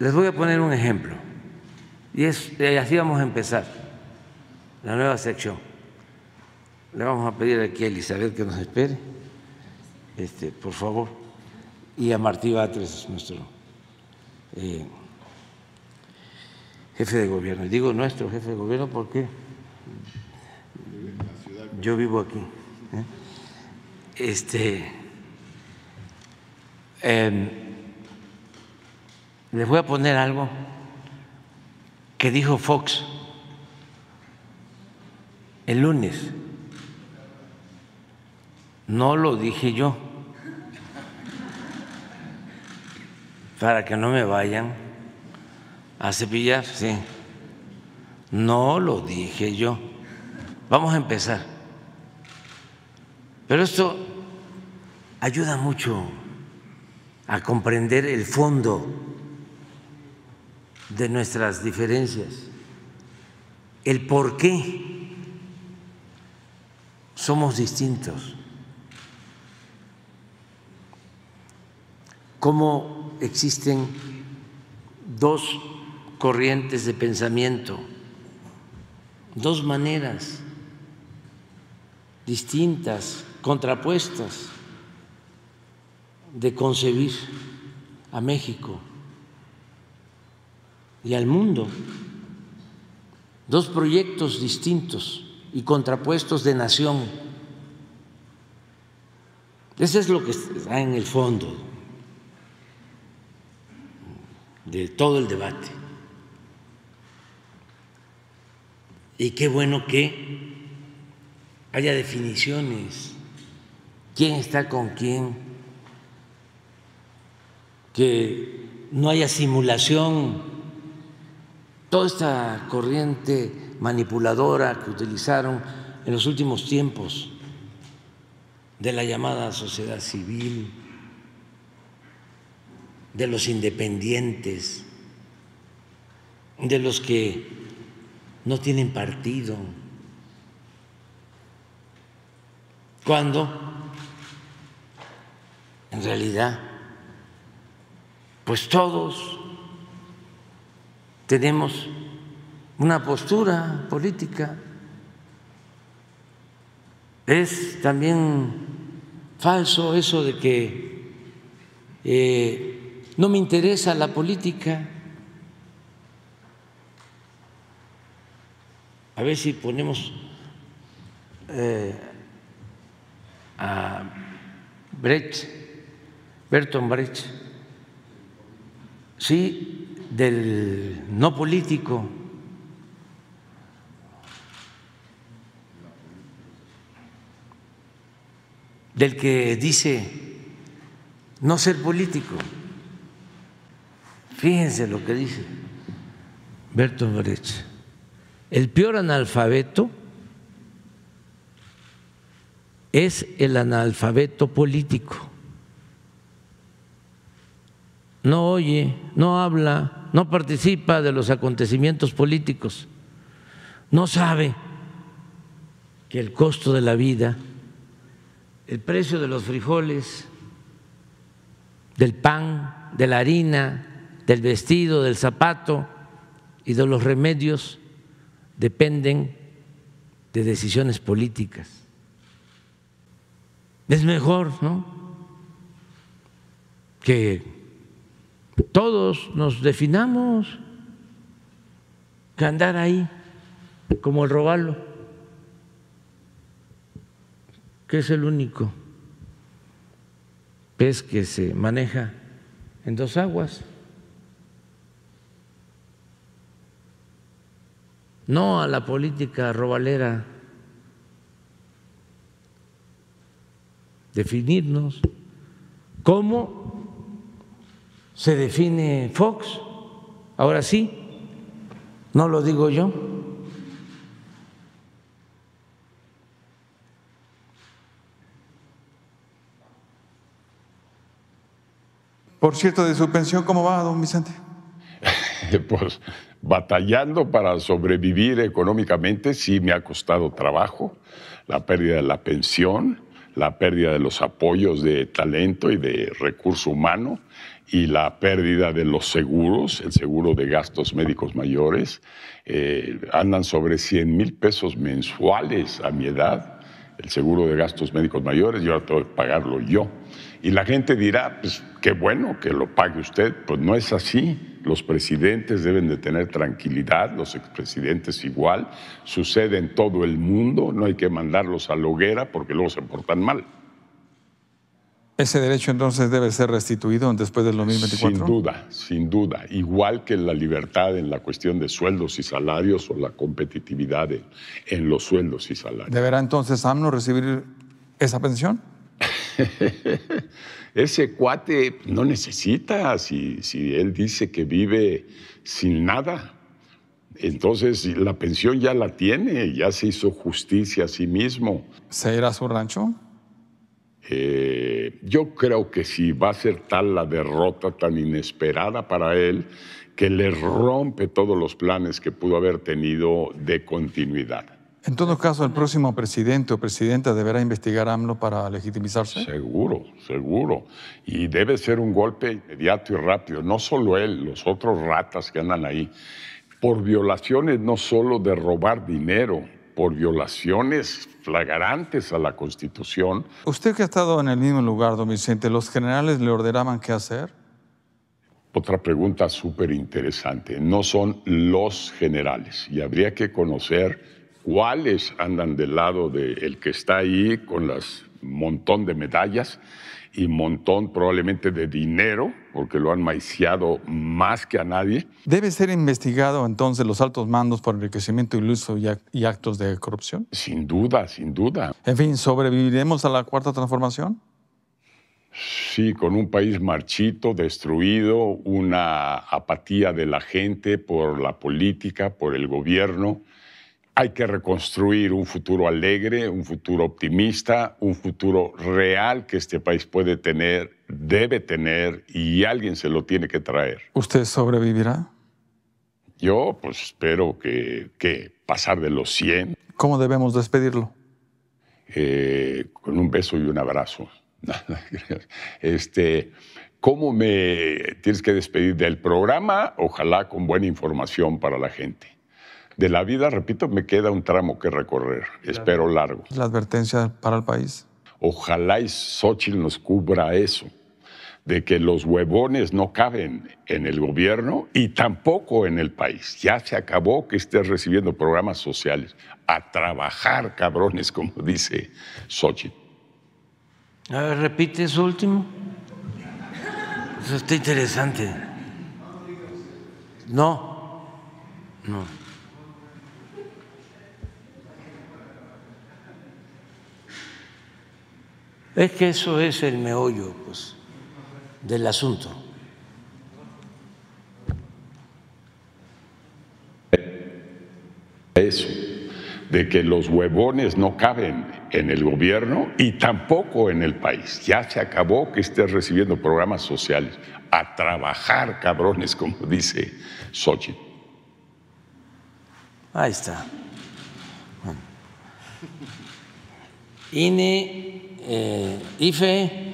Les voy a poner un ejemplo, y, es, así vamos a empezar la nueva sección. Le vamos a pedir aquí a Elizabeth que nos espere, este, por favor, y a Martí Batres, nuestro eh, jefe de gobierno. Y digo nuestro jefe de gobierno porque yo vivo aquí. ¿eh? Este. Em, les voy a poner algo que dijo Fox el lunes. No lo dije yo. Para que no me vayan a cepillar, sí. No lo dije yo. Vamos a empezar. Pero esto ayuda mucho a comprender el fondo de nuestras diferencias, el por qué somos distintos, cómo existen dos corrientes de pensamiento, dos maneras distintas, contrapuestas de concebir a México y al mundo. Dos proyectos distintos y contrapuestos de nación. Eso es lo que está en el fondo de todo el debate. Y qué bueno que haya definiciones, quién está con quién, que no haya simulación toda esta corriente manipuladora que utilizaron en los últimos tiempos de la llamada sociedad civil, de los independientes, de los que no tienen partido, cuando en realidad, pues todos tenemos una postura política. Es también falso eso de que eh, no me interesa la política. A ver si ponemos eh, a Brecht, Berton Brecht. Sí, del no político. del que dice no ser político. Fíjense lo que dice Bertolt Brecht. El peor analfabeto es el analfabeto político. No oye, no habla, no participa de los acontecimientos políticos, no sabe que el costo de la vida, el precio de los frijoles, del pan, de la harina, del vestido, del zapato y de los remedios dependen de decisiones políticas. Es mejor, ¿no? Que todos nos definamos que andar ahí como el robalo, que es el único pez que se maneja en dos aguas. No a la política robalera, definirnos como se define Fox, ahora sí, no lo digo yo. Por cierto, de su pensión, ¿cómo va, don Vicente? pues batallando para sobrevivir económicamente, sí me ha costado trabajo, la pérdida de la pensión, la pérdida de los apoyos de talento y de recurso humano, y la pérdida de los seguros, el seguro de gastos médicos mayores, eh, andan sobre 100 mil pesos mensuales a mi edad, el seguro de gastos médicos mayores, yo ahora tengo que pagarlo yo. Y la gente dirá, pues qué bueno que lo pague usted, pues no es así. Los presidentes deben de tener tranquilidad, los expresidentes igual, sucede en todo el mundo, no hay que mandarlos a la hoguera porque luego se portan mal. ¿Ese derecho entonces debe ser restituido después del 2024? Sin duda, sin duda. Igual que la libertad en la cuestión de sueldos y salarios o la competitividad en, los sueldos y salarios. ¿Deberá entonces AMNO recibir esa pensión? Ese cuate no necesita, si, si él dice que vive sin nada, entonces la pensión ya la tiene, ya se hizo justicia a sí mismo. ¿Se irá a su rancho? Eh, yo creo que si va a ser tal la derrota tan inesperada para él que le rompe todos los planes que pudo haber tenido de continuidad. En todo caso, el próximo presidente o presidenta deberá investigar a AMLO para legitimizarse. Seguro, seguro. Y debe ser un golpe inmediato y rápido. No solo él, los otros ratas que andan ahí. Por violaciones no solo de robar dinero, por violaciones flagrantes a la Constitución. Usted que ha estado en el mismo lugar, don Vicente, ¿los generales le ordenaban qué hacer? Otra pregunta súper interesante. No son los generales y habría que conocer cuáles andan del lado del el que está ahí con las montón de medallas y montón probablemente de dinero, porque lo han maiciado más que a nadie. ¿Debe ser investigado entonces los altos mandos por enriquecimiento iluso y actos de corrupción? Sin duda, sin duda. En fin, ¿sobreviviremos a la cuarta transformación? Sí, con un país marchito, destruido, una apatía de la gente por la política, por el gobierno. Hay que reconstruir un futuro alegre, un futuro optimista, un futuro real que este país puede tener, debe tener y alguien se lo tiene que traer. ¿Usted sobrevivirá? Yo pues espero que, pasar de los 100. ¿Cómo debemos despedirlo? Eh, con un beso y un abrazo. este, ¿Cómo me tienes que despedir del programa? Ojalá con buena información para la gente de la vida, repito, me queda un tramo que recorrer, espero largo. La advertencia para el país. Ojalá y Xochitl nos cubra eso, de que los huevones no caben en el gobierno y tampoco en el país. Ya se acabó que estés recibiendo programas sociales. A trabajar, cabrones, como dice Xochitl. A repite eso último. Eso está interesante. No. No. Es que eso es el meollo pues, del asunto. Eh, eso, de que los huevones no caben en el gobierno y tampoco en el país. Ya se acabó que estés recibiendo programas sociales. A trabajar, cabrones, como dice Sochi. Ahí está. INE IFE, eh,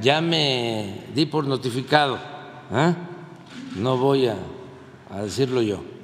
ya me di por notificado, ¿ah? no voy a decirlo yo.